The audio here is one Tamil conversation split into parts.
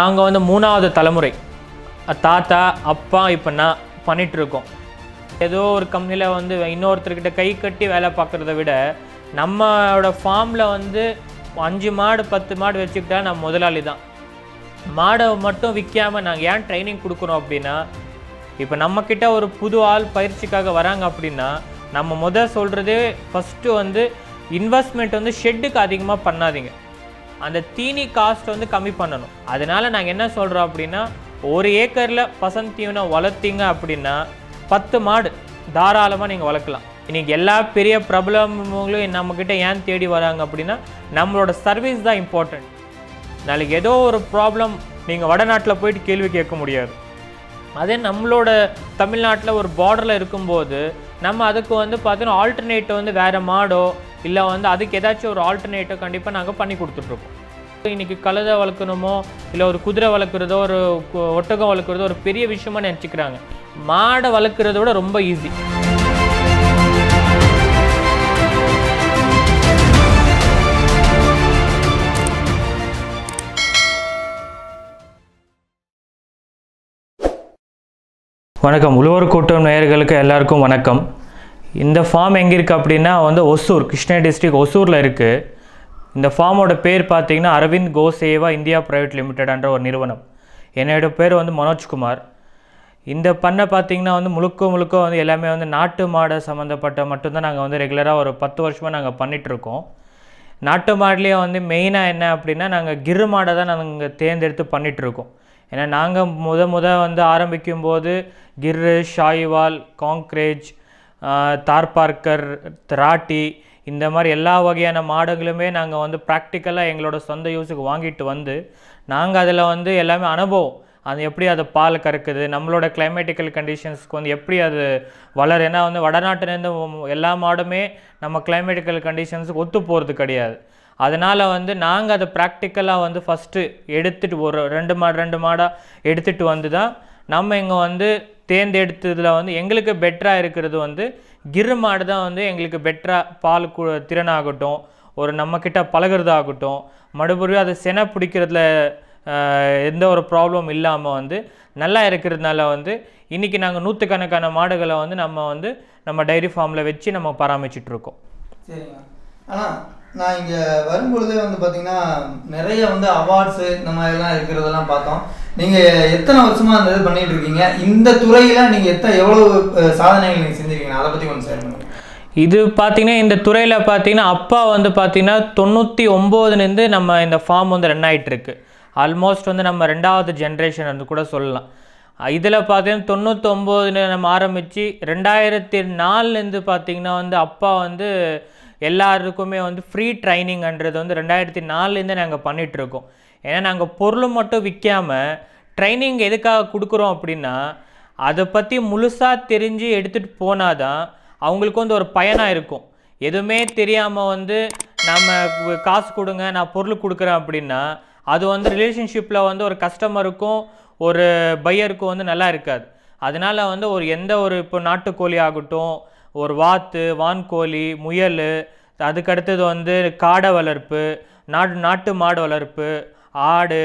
நாங்கள் வந்து மூணாவது தலைமுறை தாத்தா அப்பா இப்போ நான் பண்ணிகிட்ருக்கோம் ஏதோ ஒரு கம்பெனியில் வந்து இன்னொருத்தர்கிட்ட கை கட்டி வேலை பார்க்குறத விட நம்மளோட ஃபார்மில் வந்து அஞ்சு மாடு பத்து மாடு வச்சுக்கிட்டா நான் முதலாளி தான் மாடை மட்டும் விற்காமல் நாங்கள் ஏன் ட்ரைனிங் கொடுக்குறோம் அப்படின்னா இப்போ நம்மக்கிட்ட ஒரு புது ஆள் பயிற்சிக்காக வராங்க அப்படின்னா நம்ம முதல் சொல்கிறதே ஃபஸ்ட்டு வந்து இன்வெஸ்ட்மெண்ட் வந்து ஷெட்டுக்கு அதிகமாக பண்ணாதீங்க அந்த தீனி காஸ்ட் வந்து கம்மி பண்ணணும் அதனால நாங்கள் என்ன சொல்கிறோம் அப்படின்னா ஒரு ஏக்கரில் பசந்த் தீவனை வளர்த்தீங்க அப்படின்னா பத்து மாடு தாராளமாக நீங்கள் வளர்க்கலாம் இன்றைக்கி எல்லா பெரிய பிரபலங்களும் நம்மக்கிட்ட ஏன் தேடி வராங்க அப்படின்னா நம்மளோட சர்வீஸ் தான் இம்பார்ட்டண்ட் நாளைக்கு ஏதோ ஒரு ப்ராப்ளம் நீங்கள் வடநாட்டில் போயிட்டு கேள்வி கேட்க முடியாது அதே நம்மளோட தமிழ்நாட்டில் ஒரு பார்டரில் இருக்கும்போது நம்ம அதுக்கு வந்து பார்த்தோன்னா ஆல்டர்னேட்டை வந்து வேறு மாடோ இல்லை வந்து அதுக்கு ஏதாச்சும் ஒரு ஆல்டர்னேட்டோ கண்டிப்பாக நாங்கள் பண்ணி கொடுத்துட்ருக்கோம் இன்றைக்கி கழுதை வளர்க்கணுமோ இல்லை ஒரு குதிரை வளர்க்குறதோ ஒரு ஒட்டகம் வளர்க்குறதோ ஒரு பெரிய விஷயமா நினச்சிக்கிறாங்க மாடை வளர்க்குறத விட ரொம்ப ஈஸி வணக்கம் உழுவர் கூட்டம் நேயர்களுக்கு எல்லாருக்கும் வணக்கம் இந்த ஃபார்ம் எங்கே இருக்குது அப்படின்னா வந்து ஒசூர் கிருஷ்ணகிரி டிஸ்ட்ரிக் ஒசூரில் இருக்குது இந்த ஃபார்மோட பேர் பார்த்திங்கன்னா அரவிந்த் கோசேவா இந்தியா ப்ரைவேட் லிமிட்டடான்ற ஒரு நிறுவனம் என்னோடய பேர் வந்து மனோஜ்குமார் இந்த பண்ணை பார்த்திங்கன்னா வந்து முழுக்க முழுக்க வந்து எல்லாமே வந்து நாட்டு மாடை சம்மந்தப்பட்ட மட்டும்தான் நாங்கள் வந்து ரெகுலராக ஒரு பத்து வருஷமாக நாங்கள் பண்ணிகிட்ருக்கோம் நாட்டு மாடுலேயே வந்து மெயினாக என்ன அப்படின்னா நாங்கள் கிரு மாடை தான் நாங்கள் தேர்ந்தெடுத்து பண்ணிகிட்ருக்கோம் ஏன்னா நாங்கள் முத முத வந்து ஆரம்பிக்கும் போது கிர்ரு ஷாய்வால் காங்க்ரேஜ் தார்பார்க்கர் திராட்டி இந்த மாதிரி எல்லா வகையான மாடுகளுமே நாங்கள் வந்து ப்ராக்டிக்கலாக எங்களோட சொந்த யூஸுக்கு வாங்கிட்டு வந்து நாங்கள் அதில் வந்து எல்லாமே அனுபவம் அது எப்படி அது பால் கறக்குது நம்மளோட கிளைமேட்டிக்கல் கண்டிஷன்ஸ்க்கு வந்து எப்படி அது வளரு ஏன்னா வந்து வடநாட்டிலேருந்து எல்லா மாடுமே நம்ம கிளைமேட்டிக்கல் கண்டிஷன்ஸுக்கு ஒத்து போகிறது கிடையாது அதனால் வந்து நாங்கள் அதை ப்ராக்டிக்கலாக வந்து ஃபஸ்ட்டு எடுத்துகிட்டு ஒரு ரெண்டு மாடு ரெண்டு மாடாக எடுத்துகிட்டு வந்து தான் நம்ம இங்கே வந்து தேர்ந்தெடுத்ததில் வந்து எங்களுக்கு பெட்டராக இருக்கிறது வந்து கிரு மாடு தான் வந்து எங்களுக்கு பெட்டராக பால் கு திறனாகட்டும் ஒரு நம்மக்கிட்ட பழகிறதாகட்டும் மறுபடியும் அதை செனை பிடிக்கிறதுல எந்த ஒரு ப்ராப்ளம் இல்லாமல் வந்து நல்லா இருக்கிறதுனால வந்து இன்றைக்கி நாங்கள் நூற்றுக்கணக்கான மாடுகளை வந்து நம்ம வந்து நம்ம டைரி ஃபார்மில் வச்சு நம்ம பராமரிச்சிட்ருக்கோம் சரிங்க ஆனால் நான் இங்கே வரும்பொழுதே வந்து பார்த்தீங்கன்னா நிறைய வந்து அவார்ட்ஸு இந்த மாதிரிலாம் இருக்கிறதெல்லாம் பார்த்தோம் நீங்கள் எத்தனை வருஷமாக அந்த இது பண்ணிகிட்டு இருக்கீங்க இந்த துறையில் நீங்கள் எத்தனை எவ்வளோ சாதனைகள் நீங்கள் செஞ்சுருக்கீங்க அதை பற்றி கொஞ்சம் சேர்ந்து இது பார்த்தீங்கன்னா இந்த துறையில் பார்த்தீங்கன்னா அப்பா வந்து பார்த்தீங்கன்னா தொண்ணூற்றி ஒம்போதுலேருந்து நம்ம இந்த ஃபார்ம் வந்து ரன் ஆகிட்டுருக்கு ஆல்மோஸ்ட் வந்து நம்ம ரெண்டாவது ஜென்ரேஷன் வந்து கூட சொல்லலாம் இதில் பார்த்தீங்கன்னா தொண்ணூற்றொம்போதுல நம்ம ஆரம்பித்து ரெண்டாயிரத்தி நாலுலேருந்து பார்த்திங்கன்னா வந்து அப்பா வந்து எல்லாருக்குமே வந்து ஃப்ரீ ட்ரைனிங்ன்றது வந்து ரெண்டாயிரத்தி நாலுலேருந்து நாங்கள் பண்ணிகிட்ருக்கோம் ஏன்னா நாங்கள் பொருள் மட்டும் விற்காமல் ட்ரைனிங் எதுக்காக கொடுக்குறோம் அப்படின்னா அதை பற்றி முழுசாக தெரிஞ்சு எடுத்துகிட்டு போனால் தான் அவங்களுக்கு வந்து ஒரு பயனாக இருக்கும் எதுவுமே தெரியாமல் வந்து நம்ம காசு கொடுங்க நான் பொருள் கொடுக்குறேன் அப்படின்னா அது வந்து ரிலேஷன்ஷிப்பில் வந்து ஒரு கஸ்டமருக்கும் ஒரு பையருக்கும் வந்து நல்லா இருக்காது அதனால் வந்து ஒரு எந்த ஒரு இப்போ நாட்டுக்கோழி ஆகட்டும் ஒரு வாத்து வான்கோழி முயல் அதுக்கடுத்தது வந்து காடை வளர்ப்பு நாட்டு நாட்டு மாடு வளர்ப்பு ஆடு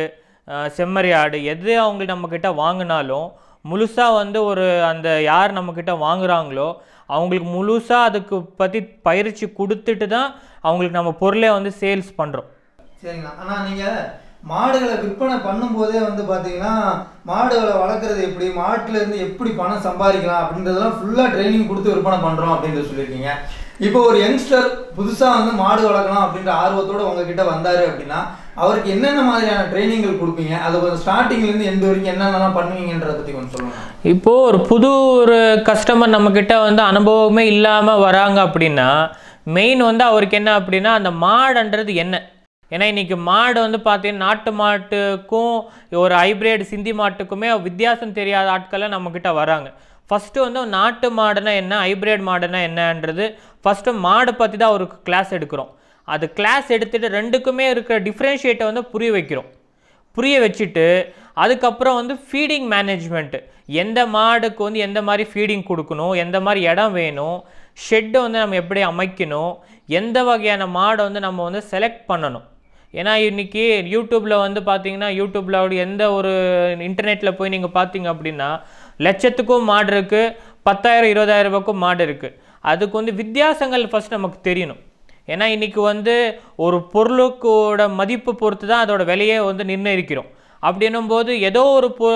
செம்மறி ஆடு எது அவங்க நம்மக்கிட்ட வாங்கினாலும் முழுசாக வந்து ஒரு அந்த யார் நம்மக்கிட்ட வாங்குகிறாங்களோ அவங்களுக்கு முழுசாக அதுக்கு பற்றி பயிற்சி கொடுத்துட்டு தான் அவங்களுக்கு நம்ம பொருளே வந்து சேல்ஸ் பண்ணுறோம் சரிங்களா ஆனால் நீங்கள் மாடுகளை விற்பனை பண்ணும்போதே வந்து பார்த்தீங்கன்னா மாடுகளை வளர்க்குறது எப்படி மாட்டிலேருந்து எப்படி பணம் சம்பாதிக்கலாம் அப்படின்றதெல்லாம் ஃபுல்லாக ட்ரைனிங் கொடுத்து விற்பனை பண்ணுறோம் அப்படின்றத சொல்லியிருக்கீங்க இப்போ ஒரு யங்ஸ்டர் புதுசாக வந்து மாடு வளர்க்கலாம் அப்படின்ற ஆர்வத்தோடு உங்ககிட்ட வந்தார் அப்படின்னா அவருக்கு என்னென்ன மாதிரியான ட்ரைனிங்கள் கொடுப்பீங்க அது கொஞ்சம் ஸ்டார்டிங்லேருந்து எந்த வரைக்கும் என்னென்னலாம் பண்ணுவீங்கன்றத பற்றி கொஞ்சம் சொல்லுங்கள் இப்போது ஒரு புது ஒரு கஸ்டமர் நம்மக்கிட்ட வந்து அனுபவமே இல்லாமல் வராங்க அப்படின்னா மெயின் வந்து அவருக்கு என்ன அப்படின்னா அந்த மாடுன்றது என்ன ஏன்னா இன்றைக்கி மாடு வந்து பார்த்தீங்கன்னா நாட்டு மாட்டுக்கும் ஒரு ஹைப்ரிட் சிந்தி மாட்டுக்குமே வித்தியாசம் தெரியாத ஆட்களை நம்மக்கிட்ட வராங்க ஃபஸ்ட்டு வந்து நாட்டு மாடுனா என்ன ஹைப்ரேட் மாடுனா என்னன்றது ஃபஸ்ட்டு மாடு பற்றி தான் ஒரு கிளாஸ் எடுக்கிறோம் அது கிளாஸ் எடுத்துகிட்டு ரெண்டுக்குமே இருக்கிற டிஃப்ரென்ஷியேட்டை வந்து புரிய வைக்கிறோம் புரிய வச்சுட்டு அதுக்கப்புறம் வந்து ஃபீடிங் மேனேஜ்மெண்ட்டு எந்த மாடுக்கு வந்து எந்த மாதிரி ஃபீடிங் கொடுக்கணும் எந்த மாதிரி இடம் வேணும் ஷெட்டை வந்து நம்ம எப்படி அமைக்கணும் எந்த வகையான மாடை வந்து நம்ம வந்து செலக்ட் பண்ணணும் ஏன்னா இன்றைக்கி யூடியூப்பில் வந்து பார்த்தீங்கன்னா யூடியூப்பில் அப்படி எந்த ஒரு இன்டர்நெட்டில் போய் நீங்கள் பார்த்தீங்க அப்படின்னா லட்சத்துக்கும் மாடு இருக்குது பத்தாயிரம் இருபதாயிரம் ரூபாய்க்கும் மாடு இருக்குது அதுக்கு வந்து வித்தியாசங்கள் ஃபஸ்ட் நமக்கு தெரியணும் ஏன்னா இன்றைக்கி வந்து ஒரு பொருளுக்கோட மதிப்பு பொறுத்து தான் அதோட விலையை வந்து நிர்ணயிக்கிறோம் அப்படின்னும் போது ஏதோ ஒரு பொ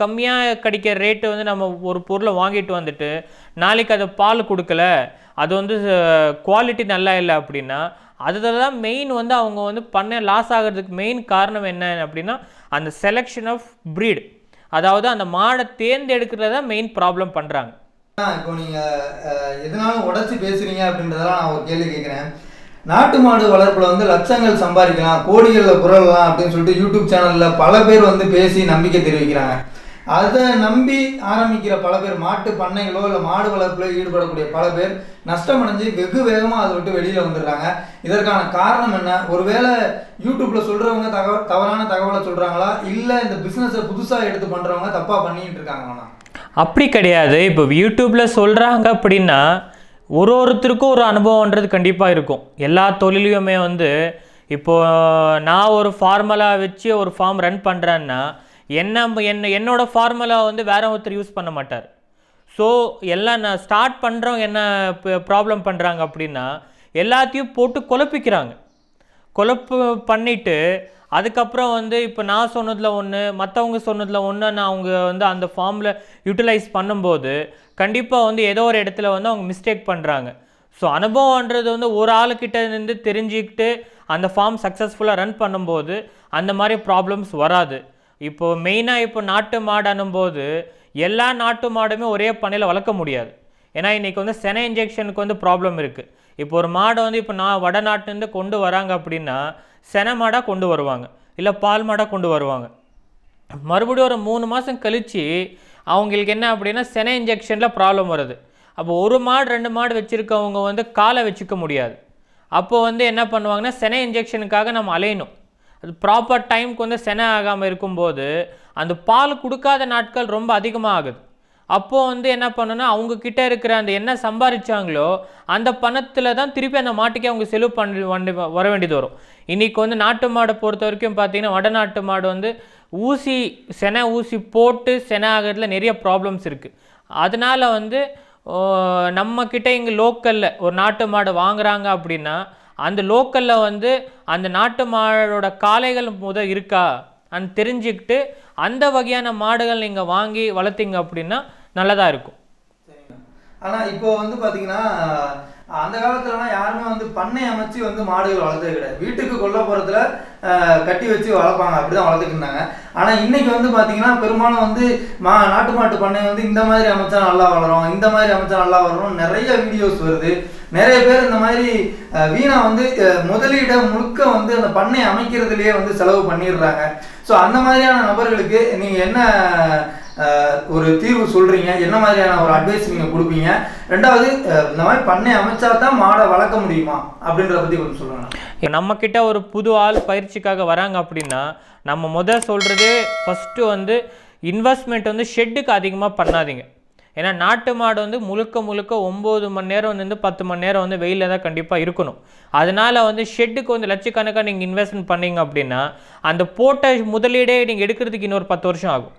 கம்மியாக கிடைக்கிற ரேட்டு வந்து நம்ம ஒரு பொருளை வாங்கிட்டு வந்துட்டு நாளைக்கு அதை பால் கொடுக்கல அது வந்து குவாலிட்டி நல்லா இல்லை அப்படின்னா அதுதான் தான் மெயின் வந்து அவங்க வந்து பண்ண லாஸ் ஆகிறதுக்கு மெயின் காரணம் என்ன அப்படின்னா அந்த செலெக்ஷன் ஆஃப் ப்ரீடு அதாவது அந்த மாடை தேர்ந்தெடுக்கிறது தான் மெயின் ப்ராப்ளம் பண்ணுறாங்க இப்போ நீங்கள் எதனாலும் உடச்சி பேசுகிறீங்க அப்படின்றதெல்லாம் நான் ஒரு கேள்வி கேட்குறேன் நாட்டு மாடு வளர்ப்பில் வந்து லட்சங்கள் சம்பாதிக்கலாம் கோடிகளில் புரளலாம் அப்படின்னு சொல்லிட்டு யூடியூப் சேனலில் பல பேர் வந்து பேசி நம்பிக்கை தெரிவிக்கிறாங்க அதை நம்பி ஆரம்பிக்கிற பல பேர் மாட்டு பண்ணைகளோ இல்லை மாடு வளர்ப்பிலோ ஈடுபடக்கூடிய பல பேர் நஷ்டமடைஞ்சு வெகு வேகமாக அதை விட்டு வெளியில் வந்துடுறாங்க இதற்கான காரணம் என்ன ஒருவேளை யூடியூப்பில் சொல்கிறவங்க தகவல் தவறான தகவலை சொல்கிறாங்களா இல்லை இந்த பிஸ்னஸை புதுசாக எடுத்து பண்ணுறவங்க தப்பாக பண்ணிட்டு இருக்காங்களா அப்படி கிடையாது இப்போ யூடியூப்பில் சொல்கிறாங்க அப்படின்னா ஒரு ஒருத்தருக்கும் ஒரு அனுபவன்றது கண்டிப்பாக இருக்கும் எல்லா தொழிலையுமே வந்து இப்போது நான் ஒரு ஃபார்மலாக வச்சு ஒரு ஃபார்ம் ரன் பண்ணுறேன்னா என்ன என்ன என்னோடய ஃபார்முலா வந்து வேறு ஒருத்தர் யூஸ் பண்ண மாட்டார் ஸோ எல்லாம் நான் ஸ்டார்ட் பண்ணுறவங்க என்ன ப்ராப்ளம் பண்ணுறாங்க அப்படின்னா எல்லாத்தையும் போட்டு குழப்பிக்கிறாங்க குழப்பு பண்ணிவிட்டு அதுக்கப்புறம் வந்து இப்போ நான் சொன்னதில் ஒன்று மற்றவங்க சொன்னதில் ஒன்று நான் அவங்க வந்து அந்த ஃபார்மில் யூட்டிலைஸ் பண்ணும்போது கண்டிப்பாக வந்து ஏதோ ஒரு இடத்துல வந்து அவங்க மிஸ்டேக் பண்ணுறாங்க ஸோ அனுபவன்றது வந்து ஒரு ஆளுக்கிட்ட இருந்து தெரிஞ்சுக்கிட்டு அந்த ஃபார்ம் சக்ஸஸ்ஃபுல்லாக ரன் பண்ணும்போது அந்த மாதிரி ப்ராப்ளம்ஸ் வராது இப்போது மெயினாக இப்போ நாட்டு மாடு போது எல்லா நாட்டு மாடுமே ஒரே பண்ணையில் வளர்க்க முடியாது ஏன்னா இன்றைக்கி வந்து செனை இன்ஜெக்ஷனுக்கு வந்து ப்ராப்ளம் இருக்குது இப்போ ஒரு மாடை வந்து இப்போ நான் நாட்டுலேருந்து கொண்டு வராங்க அப்படின்னா செனை மாடாக கொண்டு வருவாங்க இல்லை பால் மாடாக கொண்டு வருவாங்க மறுபடியும் ஒரு மூணு மாதம் கழித்து அவங்களுக்கு என்ன அப்படின்னா செனை இன்ஜெக்ஷனில் ப்ராப்ளம் வருது அப்போ ஒரு மாடு ரெண்டு மாடு வச்சுருக்கவங்க வந்து காலை வச்சுக்க முடியாது அப்போது வந்து என்ன பண்ணுவாங்கன்னா செனை இன்ஜெக்ஷனுக்காக நம்ம அலையணும் ப்ராப்பர் டைமுக்கு வந்து செனை ஆகாமல் இருக்கும்போது அந்த பால் கொடுக்காத நாட்கள் ரொம்ப அதிகமாக ஆகுது அப்போது வந்து என்ன பண்ணுன்னா அவங்கக்கிட்ட இருக்கிற அந்த என்ன சம்பாதிச்சாங்களோ அந்த பணத்தில் தான் திருப்பி அந்த மாட்டுக்கே அவங்க செலவு பண்ணி வண்டி வர வேண்டியது வரும் இன்றைக்கி வந்து நாட்டு மாடை பொறுத்த வரைக்கும் பார்த்திங்கன்னா நாட்டு மாடு வந்து ஊசி செனை ஊசி போட்டு செனை ஆகிறதுல நிறைய ப்ராப்ளம்ஸ் இருக்குது அதனால் வந்து நம்மக்கிட்ட இங்கே லோக்கலில் ஒரு நாட்டு மாடு வாங்குகிறாங்க அப்படின்னா அந்த லோக்கலில் வந்து அந்த நாட்டு மாடோட காளைகள் முத இருக்கா அந்த தெரிஞ்சுக்கிட்டு அந்த வகையான மாடுகள் நீங்கள் வாங்கி வளர்த்திங்க அப்படின்னா நல்லதாக இருக்கும் ஆனால் இப்போ வந்து பார்த்தீங்கன்னா அந்த காலத்துலலாம் யாருமே வந்து பண்ணை அமைச்சு வந்து மாடுகள் வளர்த்தது கிடையாது வீட்டுக்கு போகிறதுல கட்டி வச்சு வளர்ப்பாங்க அப்படி தான் வளர்த்துட்டு இருந்தாங்க ஆனால் இன்னைக்கு வந்து பார்த்தீங்கன்னா பெரும்பாலும் வந்து மா நாட்டு மாட்டு பண்ணை வந்து இந்த மாதிரி அமைச்சா நல்லா வளரும் இந்த மாதிரி அமைச்சா நல்லா வளரும் நிறைய வீடியோஸ் வருது நிறைய பேர் இந்த மாதிரி வீணா வந்து முதலீடை முழுக்க வந்து அந்த பண்ணை அமைக்கிறதுலேயே வந்து செலவு பண்ணிடுறாங்க ஸோ அந்த மாதிரியான நபர்களுக்கு நீங்கள் என்ன ஒரு தீர்வு சொல்கிறீங்க என்ன மாதிரியான ஒரு அட்வைஸ் நீங்கள் கொடுப்பீங்க ரெண்டாவது இந்த மாதிரி பண்ணை அமைச்சா தான் மாடை வளர்க்க முடியுமா அப்படின்றத பற்றி கொஞ்சம் நம்ம நம்மக்கிட்ட ஒரு புது ஆள் பயிற்சிக்காக வராங்க அப்படின்னா நம்ம முதல் சொல்கிறது ஃபஸ்ட்டு வந்து இன்வெஸ்ட்மெண்ட் வந்து ஷெட்டுக்கு அதிகமாக பண்ணாதீங்க ஏன்னா நாட்டு மாடு வந்து முழுக்க முழுக்க ஒம்பது மணி நேரம் வந்து பத்து மணி நேரம் வந்து வெயிலில் தான் கண்டிப்பாக இருக்கணும் அதனால் வந்து ஷெட்டுக்கு வந்து லட்சக்கணக்காக நீங்கள் இன்வெஸ்ட்மெண்ட் பண்ணீங்க அப்படின்னா அந்த போட்ட முதலீடே நீங்கள் எடுக்கிறதுக்கு இன்னொரு பத்து வருஷம் ஆகும்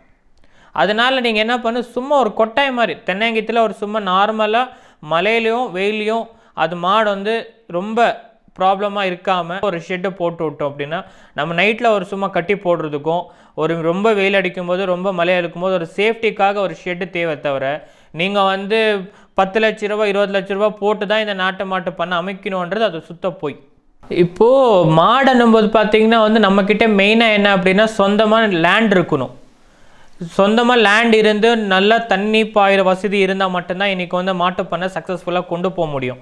அதனால் நீங்கள் என்ன பண்ணு சும்மா ஒரு கொட்டாய் மாதிரி தென்னங்கியத்தில் ஒரு சும்மா நார்மலாக மலையிலையும் வெயிலையும் அது மாடு வந்து ரொம்ப ப்ராப்ளமாக இருக்காமல் ஒரு ஷெட்டை போட்டு விட்டோம் அப்படின்னா நம்ம நைட்டில் ஒரு சும்மா கட்டி போடுறதுக்கும் ஒரு ரொம்ப வெயில் அடிக்கும் போது ரொம்ப மழையாக இருக்கும்போது ஒரு சேஃப்டிக்காக ஒரு ஷெட்டு தேவை தவிர நீங்கள் வந்து பத்து லட்ச ரூபா இருபது லட்ச ரூபா போட்டு தான் இந்த நாட்டு மாட்டு பண்ண அமைக்கணுன்றது அது சுத்த போய் இப்போது மாடுன்னும் போது பார்த்திங்கன்னா வந்து நம்மக்கிட்ட மெயினாக என்ன அப்படின்னா சொந்தமாக லேண்ட் இருக்கணும் சொந்தமாக லேண்ட் இருந்து நல்லா தண்ணி பாயிற வசதி இருந்தால் மட்டும்தான் இன்றைக்கி வந்து மாட்டுப்பண்ணை சக்ஸஸ்ஃபுல்லாக கொண்டு போக முடியும்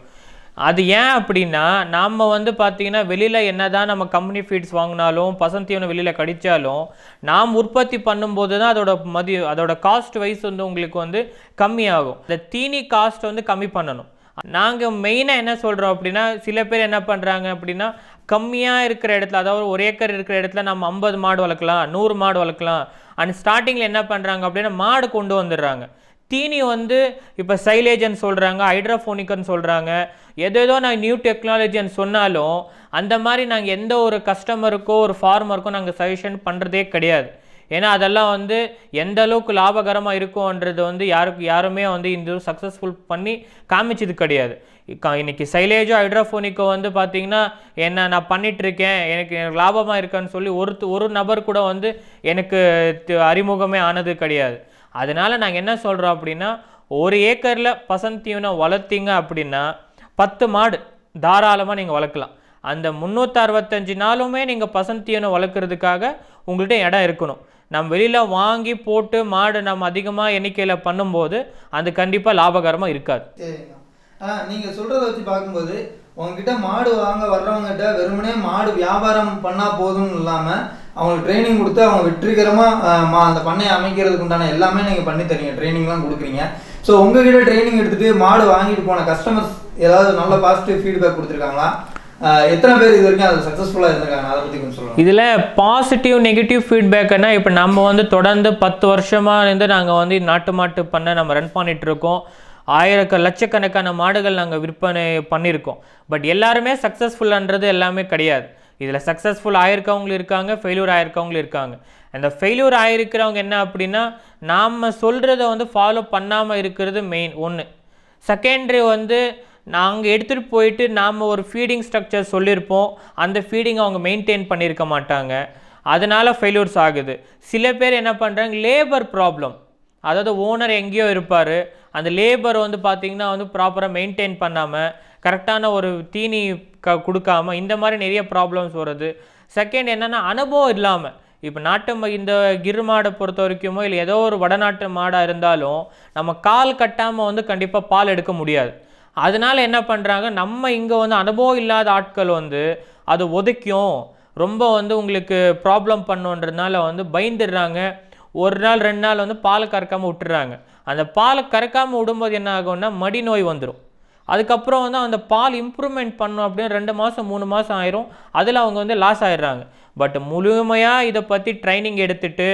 அது ஏன் அப்படின்னா நாம் வந்து பார்த்திங்கன்னா வெளியில் என்ன தான் நம்ம கம்பெனி ஃபீட்ஸ் வாங்கினாலும் தீவனம் வெளியில் கடித்தாலும் நாம் உற்பத்தி பண்ணும்போது தான் அதோட மதிய அதோட காஸ்ட் வைஸ் வந்து உங்களுக்கு வந்து கம்மியாகும் இந்த தீனி காஸ்ட் வந்து கம்மி பண்ணணும் நாங்கள் மெயினாக என்ன சொல்கிறோம் அப்படின்னா சில பேர் என்ன பண்ணுறாங்க அப்படின்னா கம்மியாக இருக்கிற இடத்துல அதாவது ஒரு ஏக்கர் இருக்கிற இடத்துல நம்ம ஐம்பது மாடு வளர்க்கலாம் நூறு மாடு வளர்க்கலாம் அண்ட் ஸ்டார்டிங்கில் என்ன பண்ணுறாங்க அப்படின்னா மாடு கொண்டு வந்துடுறாங்க தீனி வந்து இப்போ சைலேஜன் சொல்கிறாங்க ஹைட்ரோஃபோனிக்னு சொல்கிறாங்க எதேதோ நாங்கள் நியூ டெக்னாலஜின்னு சொன்னாலும் அந்த மாதிரி நாங்கள் எந்த ஒரு கஸ்டமருக்கோ ஒரு ஃபார்மருக்கோ நாங்கள் சஜஷன் பண்ணுறதே கிடையாது ஏன்னா அதெல்லாம் வந்து எந்த அளவுக்கு லாபகரமாக இருக்கும்ன்றது வந்து யாருக்கு யாருமே வந்து இந்த சக்ஸஸ்ஃபுல் பண்ணி காமிச்சது கிடையாது இன்றைக்கி சைலேஜோ ஹைட்ரோஃபோனிக்கோ வந்து பார்த்திங்கன்னா என்ன நான் பண்ணிகிட்ருக்கேன் எனக்கு எனக்கு லாபமாக இருக்கான்னு சொல்லி ஒரு ஒரு நபர் கூட வந்து எனக்கு அறிமுகமே ஆனது கிடையாது அதனால் நாங்கள் என்ன சொல்கிறோம் அப்படின்னா ஒரு ஏக்கரில் பசந்தீவனை வளர்த்திங்க அப்படின்னா பத்து மாடு தாராளமாக நீங்கள் வளர்க்கலாம் அந்த முந்நூற்றி அறுபத்தஞ்சு நாளுமே நீங்கள் பசந்தீவனை வளர்க்குறதுக்காக உங்கள்கிட்ட இடம் இருக்கணும் நம்ம வெளியில் வாங்கி போட்டு மாடு நம்ம அதிகமாக எண்ணிக்கையில் பண்ணும்போது அது கண்டிப்பாக லாபகரமாக இருக்காது நீங்கள் சொல்கிறத வச்சு பார்க்கும்போது உங்ககிட்ட மாடு வாங்க வர்றவங்ககிட்ட வெறுமனே மாடு வியாபாரம் பண்ணால் போதும்னு இல்லாமல் அவங்களுக்கு ட்ரைனிங் கொடுத்து அவங்க வெற்றிகரமாக அந்த பண்ணையை அமைக்கிறதுக்கு உண்டான எல்லாமே நீங்கள் பண்ணி தரீங்க ட்ரைனிங்லாம் கொடுக்குறீங்க ஸோ உங்ககிட்ட ட்ரைனிங் எடுத்துகிட்டு மாடு வாங்கிட்டு போன கஸ்டமர்ஸ் ஏதாவது நல்ல பாசிட்டிவ் ஃபீட்பேக் கொடுத்துருக்காங்களா எத்தனை பேர் இது வரைக்கும் அது சக்ஸஸ்ஃபுல்லாக இருந்திருக்காங்க அதை பற்றி கொஞ்சம் சொல்லுங்கள் இதில் பாசிட்டிவ் நெகட்டிவ் ஃபீட்பேக்குன்னா இப்போ நம்ம வந்து தொடர்ந்து பத்து வருஷமாக இருந்து நாங்கள் வந்து நாட்டு மாட்டு பண்ணை நம்ம ரன் பண்ணிகிட்ருக்கோம் ஆயிரக்க லட்சக்கணக்கான மாடுகள் நாங்கள் விற்பனை பண்ணியிருக்கோம் பட் எல்லாருமே சக்ஸஸ்ஃபுல்லான்றது எல்லாமே கிடையாது இதில் சக்ஸஸ்ஃபுல் ஆயிருக்கவங்களும் இருக்காங்க ஃபெயிலியூர் ஆயிருக்கவங்களும் இருக்காங்க அந்த ஃபெயிலியூர் ஆகிருக்கிறவங்க என்ன அப்படின்னா நாம் சொல்கிறத வந்து ஃபாலோ பண்ணாமல் இருக்கிறது மெயின் ஒன்று செகண்ட்ரி வந்து நாங்கள் எடுத்துகிட்டு போயிட்டு நாம் ஒரு ஃபீடிங் ஸ்ட்ரக்சர் சொல்லியிருப்போம் அந்த ஃபீடிங் அவங்க மெயின்டைன் பண்ணியிருக்க மாட்டாங்க அதனால் ஃபெயிலியூர்ஸ் ஆகுது சில பேர் என்ன பண்ணுறாங்க லேபர் ப்ராப்ளம் அதாவது ஓனர் எங்கேயோ இருப்பார் அந்த லேபர் வந்து பார்த்திங்கன்னா வந்து ப்ராப்பராக மெயின்டைன் பண்ணாமல் கரெக்டான ஒரு தீனி க கொடுக்காம இந்த மாதிரி நிறைய ப்ராப்ளம்ஸ் வருது செகண்ட் என்னென்னா அனுபவம் இல்லாமல் இப்போ நாட்டு இந்த கிரு மாடை பொறுத்த வரைக்குமோ இல்லை ஏதோ ஒரு வடநாட்டு மாடாக இருந்தாலும் நம்ம கால் கட்டாமல் வந்து கண்டிப்பாக பால் எடுக்க முடியாது அதனால் என்ன பண்ணுறாங்க நம்ம இங்கே வந்து அனுபவம் இல்லாத ஆட்கள் வந்து அது ஒதுக்கியும் ரொம்ப வந்து உங்களுக்கு ப்ராப்ளம் பண்ணுன்றதுனால வந்து பயந்துடுறாங்க ஒரு நாள் ரெண்டு நாள் வந்து பால் கறக்காமல் விட்டுறாங்க அந்த பாலை கறக்காமல் விடும்போது என்ன ஆகும்னா மடி நோய் வந்துடும் அதுக்கப்புறம் வந்து அந்த பால் இம்ப்ரூவ்மெண்ட் பண்ணோம் அப்படின்னு ரெண்டு மாதம் மூணு மாதம் ஆயிரும் அதில் அவங்க வந்து லாஸ் ஆயிடுறாங்க பட் முழுமையாக இதை பற்றி ட்ரைனிங் எடுத்துட்டு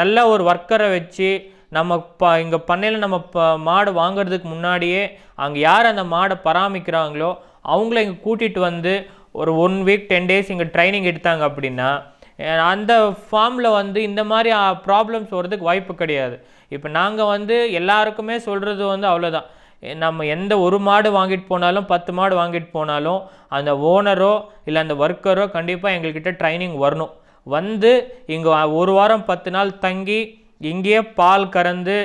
நல்ல ஒரு ஒர்க்கரை வச்சு நம்ம ப இங்கே பண்ணையில் நம்ம ப மாடு வாங்கிறதுக்கு முன்னாடியே அங்கே யார் அந்த மாடை பராமரிக்கிறாங்களோ அவங்கள இங்கே கூட்டிகிட்டு வந்து ஒரு ஒன் வீக் டென் டேஸ் இங்கே ட்ரைனிங் எடுத்தாங்க அப்படின்னா அந்த ஃபார்மில் வந்து இந்த மாதிரி ப்ராப்ளம்ஸ் வர்றதுக்கு வாய்ப்பு கிடையாது இப்போ நாங்கள் வந்து எல்லாருக்குமே சொல்கிறது வந்து அவ்வளோதான் நம்ம எந்த ஒரு மாடு வாங்கிட்டு போனாலும் பத்து மாடு வாங்கிட்டு போனாலும் அந்த ஓனரோ இல்லை அந்த ஒர்க்கரோ கண்டிப்பாக எங்கள்கிட்ட ட்ரைனிங் வரணும் வந்து இங்கே ஒரு வாரம் பத்து நாள் தங்கி இங்கேயே பால் கறந்து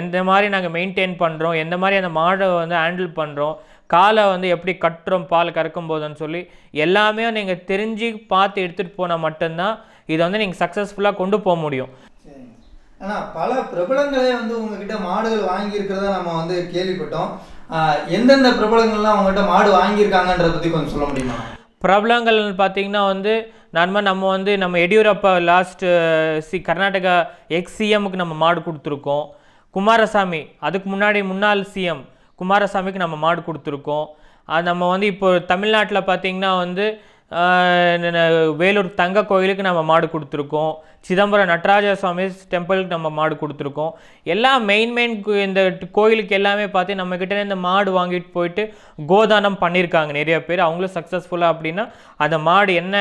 எந்த மாதிரி நாங்கள் மெயின்டைன் பண்ணுறோம் எந்த மாதிரி அந்த மாடை வந்து ஹேண்டில் பண்ணுறோம் காலை வந்து எப்படி கட்டுறோம் பால் கறக்கும் போதுன்னு சொல்லி எல்லாமே நீங்கள் தெரிஞ்சு பார்த்து எடுத்துகிட்டு போனால் மட்டும்தான் இதை வந்து நீங்கள் சக்ஸஸ்ஃபுல்லாக கொண்டு போக முடியும் ஆனால் பல பிரபலங்களே வந்து உங்ககிட்ட மாடுகள் வாங்கியிருக்கிறத நம்ம வந்து கேள்விப்பட்டோம் எந்தெந்த பிரபலங்கள்லாம் அவங்ககிட்ட மாடு வாங்கியிருக்காங்கன்றத பற்றி கொஞ்சம் சொல்ல முடியுமா பிரபலங்கள்னு பார்த்தீங்கன்னா வந்து நார்மல் நம்ம வந்து நம்ம எடியூரப்பா லாஸ்ட்டு சி கர்நாடகா எக்ஸ் சிஎம்முக்கு நம்ம மாடு கொடுத்துருக்கோம் குமாரசாமி அதுக்கு முன்னாடி முன்னாள் சிஎம் குமாரசாமிக்கு நம்ம மாடு கொடுத்துருக்கோம் நம்ம வந்து இப்போ தமிழ்நாட்டில் பார்த்திங்கன்னா வந்து வேலூர் தங்க கோயிலுக்கு நம்ம மாடு கொடுத்துருக்கோம் சிதம்பரம் நடராஜ சுவாமி டெம்பிளுக்கு நம்ம மாடு கொடுத்துருக்கோம் எல்லா மெயின் மெயின் இந்த கோயிலுக்கு எல்லாமே பார்த்து நம்மக்கிட்ட இந்த மாடு வாங்கிட்டு போயிட்டு கோதானம் பண்ணியிருக்காங்க நிறைய பேர் அவங்களும் சக்ஸஸ்ஃபுல்லாக அப்படின்னா அந்த மாடு என்ன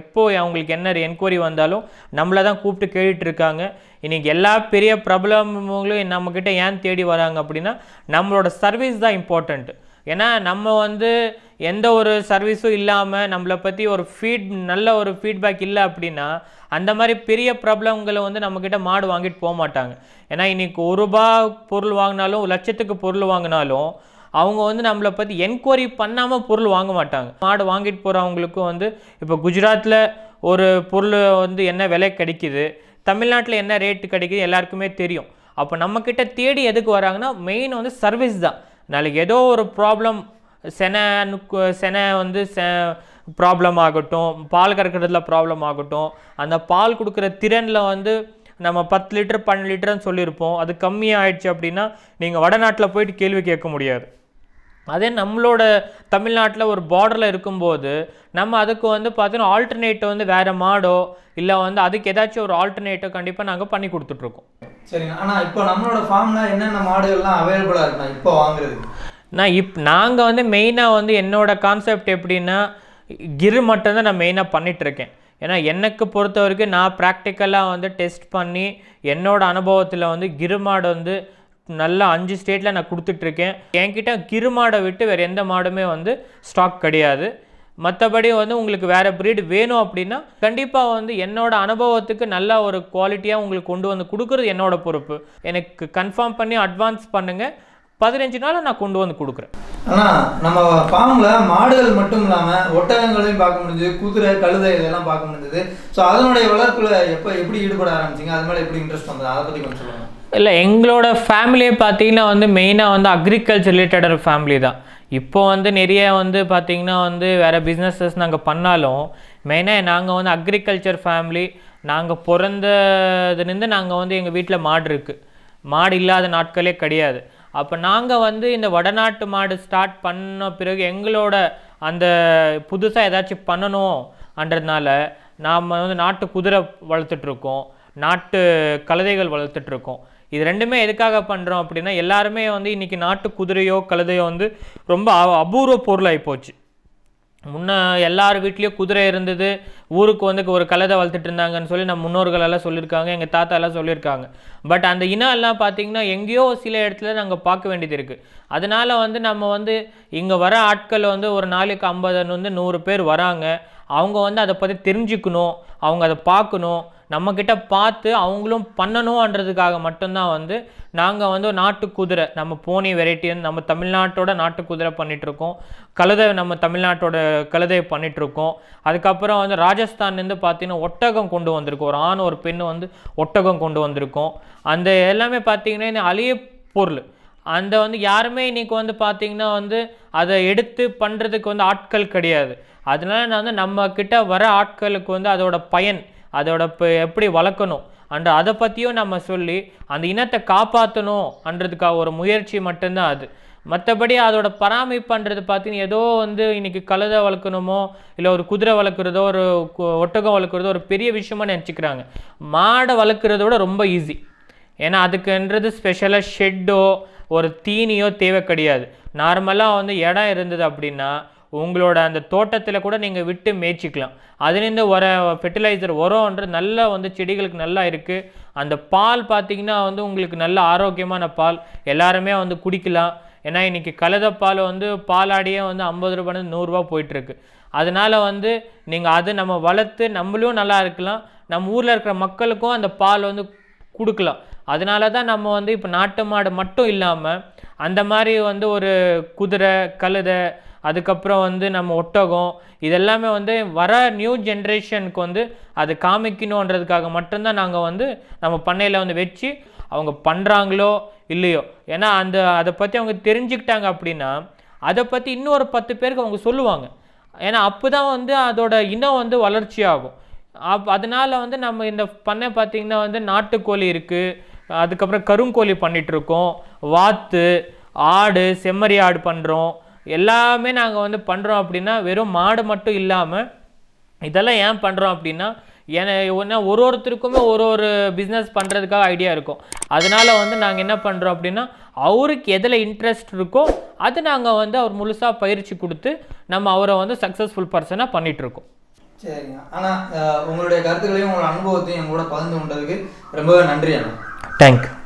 எப்போ அவங்களுக்கு என்ன என்கொயரி வந்தாலும் நம்மளை தான் கூப்பிட்டு கேட்டுட்ருக்காங்க இன்றைக்கி எல்லா பெரிய ப்ராப்ளமும் நம்மக்கிட்ட ஏன் தேடி வராங்க அப்படின்னா நம்மளோட சர்வீஸ் தான் இம்பார்ட்டண்ட்டு ஏன்னா நம்ம வந்து எந்த ஒரு சர்வீஸும் இல்லாமல் நம்மளை பற்றி ஒரு ஃபீட் நல்ல ஒரு ஃபீட்பேக் இல்லை அப்படின்னா அந்த மாதிரி பெரிய ப்ராப்ளங்களை வந்து நம்மக்கிட்ட மாடு வாங்கிட்டு போக மாட்டாங்க ஏன்னா இன்றைக்கி ஒரு ரூபா பொருள் வாங்கினாலும் லட்சத்துக்கு பொருள் வாங்கினாலும் அவங்க வந்து நம்மளை பற்றி என்கொயரி பண்ணாமல் பொருள் வாங்க மாட்டாங்க மாடு வாங்கிட்டு போகிறவங்களுக்கும் வந்து இப்போ குஜராத்தில் ஒரு பொருள் வந்து என்ன விலை கிடைக்கிது தமிழ்நாட்டில் என்ன ரேட்டு கிடைக்கிது எல்லாருக்குமே தெரியும் அப்போ நம்மக்கிட்ட தேடி எதுக்கு வராங்கன்னா மெயின் வந்து சர்வீஸ் தான் நாளைக்கு ஏதோ ஒரு ப்ராப்ளம் செனை செனை வந்து செ ப்ராப்ளம் ஆகட்டும் பால் கறக்கிறதுல ப்ராப்ளம் ஆகட்டும் அந்த பால் கொடுக்குற திறனில் வந்து நம்ம பத்து லிட்டர் பன்னெண்டு லிட்டர்னு சொல்லியிருப்போம் அது கம்மியாகிடுச்சு அப்படின்னா நீங்கள் வடநாட்டில் போயிட்டு கேள்வி கேட்க முடியாது அதே நம்மளோட தமிழ்நாட்டில் ஒரு பார்டரில் இருக்கும்போது நம்ம அதுக்கு வந்து பார்த்தீங்கன்னா ஆல்டர்னேட்டோ வந்து வேறு மாடோ இல்லை வந்து அதுக்கு ஏதாச்சும் ஒரு ஆல்டர்னேட்டோ கண்டிப்பாக நாங்கள் பண்ணி கொடுத்துட்ருக்கோம் சரிங்க ஆனால் இப்போ நம்மளோட ஃபார்மில் என்னென்ன மாடுகள்லாம் அவைலபிளாக இருக்கா இப்போ வாங்குறது நான் இப் நாங்கள் வந்து மெயினாக வந்து என்னோடய கான்செப்ட் எப்படின்னா கிரு மட்டும்தான் நான் மெயினாக பண்ணிகிட்ருக்கேன் ஏன்னா எனக்கு பொறுத்த வரைக்கும் நான் ப்ராக்டிக்கலாக வந்து டெஸ்ட் பண்ணி என்னோடய அனுபவத்தில் வந்து கிருமாடு வந்து நல்லா அஞ்சு ஸ்டேட்டில் நான் கொடுத்துட்ருக்கேன் என்கிட்ட கிரு மாடை விட்டு வேறு எந்த மாடுமே வந்து ஸ்டாக் கிடையாது மற்றபடி வந்து உங்களுக்கு வேறு ப்ரீடு வேணும் அப்படின்னா கண்டிப்பாக வந்து என்னோடய அனுபவத்துக்கு நல்ல ஒரு குவாலிட்டியாக உங்களுக்கு கொண்டு வந்து கொடுக்குறது என்னோடய பொறுப்பு எனக்கு கன்ஃபார்ம் பண்ணி அட்வான்ஸ் பண்ணுங்கள் பதினஞ்சு நாள் நான் கொண்டு வந்து கொடுக்குறேன் ஆனால் நம்ம ஃபார்மில் மாடுகள் மட்டும் இல்லாமல் ஒட்டகங்களையும் பார்க்க முடிஞ்சது குதிரை கழுதை இதெல்லாம் பார்க்க முடிஞ்சது ஸோ அதனுடைய வளர்ப்பில் எப்போ எப்படி ஈடுபட ஆரம்பிச்சிங்க அது மேலே எப்படி இன்ட்ரெஸ்ட் வந்தது அதை பற்றி கொஞ்சம் சொல்லுங்கள் இல்லை எங்களோட ஃபேமிலியை பார்த்தீங்கன்னா வந்து மெயினாக வந்து அக்ரிகல்ச்சர் ரிலேட்டட் ஃபேமிலி தான் இப்போ வந்து நிறைய வந்து பார்த்திங்கன்னா வந்து வேறு பிஸ்னஸஸ் நாங்கள் பண்ணாலும் மெயினாக நாங்கள் வந்து அக்ரிகல்ச்சர் ஃபேமிலி நாங்கள் பிறந்ததுலேருந்து நாங்கள் வந்து எங்கள் வீட்டில் மாடு இருக்குது மாடு இல்லாத நாட்களே கிடையாது அப்போ நாங்கள் வந்து இந்த வடநாட்டு மாடு ஸ்டார்ட் பண்ண பிறகு எங்களோட அந்த புதுசாக ஏதாச்சும் பண்ணணும்ன்றதுனால நாம் வந்து நாட்டு குதிரை வளர்த்துட்ருக்கோம் நாட்டு கழுதைகள் வளர்த்துட்ருக்கோம் இது ரெண்டுமே எதுக்காக பண்ணுறோம் அப்படின்னா எல்லாருமே வந்து இன்றைக்கி நாட்டு குதிரையோ கழுதையோ வந்து ரொம்ப அபூர்வ பொருளாகி போச்சு முன்னே எல்லார் வீட்லேயும் குதிரை இருந்தது ஊருக்கு வந்து ஒரு கழுதை வளர்த்துட்டு இருந்தாங்கன்னு சொல்லி நம்ம முன்னோர்கள் எல்லாம் சொல்லியிருக்காங்க எங்கள் தாத்தா எல்லாம் சொல்லியிருக்காங்க பட் அந்த இனம் எல்லாம் பார்த்திங்கன்னா எங்கேயோ சில இடத்துல நாங்கள் பார்க்க வேண்டியது இருக்குது அதனால் வந்து நம்ம வந்து இங்கே வர ஆட்கள் வந்து ஒரு நாளைக்கு ஐம்பதுன்னு வந்து நூறு பேர் வராங்க அவங்க வந்து அதை பற்றி தெரிஞ்சுக்கணும் அவங்க அதை பார்க்கணும் நம்மக்கிட்ட பார்த்து அவங்களும் பண்ணணுன்றதுக்காக மட்டும்தான் வந்து நாங்கள் வந்து நாட்டு குதிரை நம்ம போனி வந்து நம்ம தமிழ்நாட்டோட நாட்டு குதிரை பண்ணிகிட்ருக்கோம் கழுதை நம்ம தமிழ்நாட்டோட கழுதையை பண்ணிகிட்ருக்கோம் அதுக்கப்புறம் வந்து ராஜஸ்தான்லேருந்து பார்த்தீங்கன்னா ஒட்டகம் கொண்டு வந்திருக்கோம் ஒரு ஆண் ஒரு பெண் வந்து ஒட்டகம் கொண்டு வந்திருக்கோம் அந்த எல்லாமே பார்த்திங்கன்னா இந்த அழிய பொருள் அந்த வந்து யாருமே இன்றைக்கி வந்து பார்த்திங்கன்னா வந்து அதை எடுத்து பண்ணுறதுக்கு வந்து ஆட்கள் கிடையாது அதனால் நான் வந்து நம்மக்கிட்ட வர ஆட்களுக்கு வந்து அதோட பயன் அதோட இப்போ எப்படி வளர்க்கணும் அண்ட் அதை பற்றியும் நம்ம சொல்லி அந்த இனத்தை காப்பாற்றணும் ஒரு முயற்சி மட்டும்தான் அது மற்றபடி அதோட பராமரிப்புன்றது பார்த்தீங்கன்னா ஏதோ வந்து இன்றைக்கி கழுதை வளர்க்கணுமோ இல்லை ஒரு குதிரை வளர்க்குறதோ ஒரு ஒட்டகம் வளர்க்குறதோ ஒரு பெரிய விஷயமா நினச்சிக்கிறாங்க மாடை வளர்க்குறத விட ரொம்ப ஈஸி ஏன்னா அதுக்குன்றது ஸ்பெஷலாக ஷெட்டோ ஒரு தீனியோ தேவை கிடையாது நார்மலாக வந்து இடம் இருந்தது அப்படின்னா உங்களோட அந்த தோட்டத்தில் கூட நீங்கள் விட்டு மேய்ச்சிக்கலாம் அதுலேருந்து உர ஃபெர்டிலைசர் உரம்ன்ற நல்லா வந்து செடிகளுக்கு நல்லா இருக்குது அந்த பால் பார்த்திங்கன்னா வந்து உங்களுக்கு நல்ல ஆரோக்கியமான பால் எல்லாருமே வந்து குடிக்கலாம் ஏன்னா இன்றைக்கி கலத பால் வந்து பாலாடியே வந்து ஐம்பது ரூபான்னு நூறுரூவா போயிட்டுருக்கு அதனால் வந்து நீங்கள் அதை நம்ம வளர்த்து நம்மளும் நல்லா இருக்கலாம் நம்ம ஊரில் இருக்கிற மக்களுக்கும் அந்த பால் வந்து கொடுக்கலாம் அதனால தான் நம்ம வந்து இப்போ நாட்டு மாடு மட்டும் இல்லாமல் அந்த மாதிரி வந்து ஒரு குதிரை கழுதை அதுக்கப்புறம் வந்து நம்ம ஒட்டகம் இதெல்லாமே வந்து வர நியூ ஜென்ரேஷனுக்கு வந்து அது காமிக்கணுன்றதுக்காக மட்டும்தான் நாங்கள் வந்து நம்ம பண்ணையில் வந்து வச்சு அவங்க பண்ணுறாங்களோ இல்லையோ ஏன்னா அந்த அதை பற்றி அவங்க தெரிஞ்சுக்கிட்டாங்க அப்படின்னா அதை பற்றி இன்னொரு பத்து பேருக்கு அவங்க சொல்லுவாங்க ஏன்னா அப்போ தான் வந்து அதோட இனம் வந்து வளர்ச்சி ஆகும் அப் அதனால் வந்து நம்ம இந்த பண்ணை பார்த்திங்கன்னா வந்து நாட்டுக்கோழி இருக்குது அதுக்கப்புறம் கருங்கோழி பண்ணிகிட்ருக்கோம் வாத்து ஆடு செம்மறி ஆடு பண்ணுறோம் எல்லாமே நாங்கள் வந்து பண்ணுறோம் அப்படின்னா வெறும் மாடு மட்டும் இல்லாமல் இதெல்லாம் ஏன் பண்ணுறோம் அப்படின்னா ஏன்னா ஒரு ஒருத்தருக்குமே ஒரு ஒரு பிஸ்னஸ் பண்ணுறதுக்காக ஐடியா இருக்கும் அதனால் வந்து நாங்கள் என்ன பண்ணுறோம் அப்படின்னா அவருக்கு எதில் இன்ட்ரெஸ்ட் இருக்கோ அது நாங்கள் வந்து அவர் முழுசாக பயிற்சி கொடுத்து நம்ம அவரை வந்து சக்ஸஸ்ஃபுல் பர்சனாக பண்ணிகிட்ருக்கோம் சரிங்க ஆனால் உங்களுடைய கருத்துக்களையும் உங்களோட அனுபவத்தையும் கூட பகிர்ந்து கொண்டதுக்கு ரொம்பவே நன்றி அண்ணா தேங்க்யூ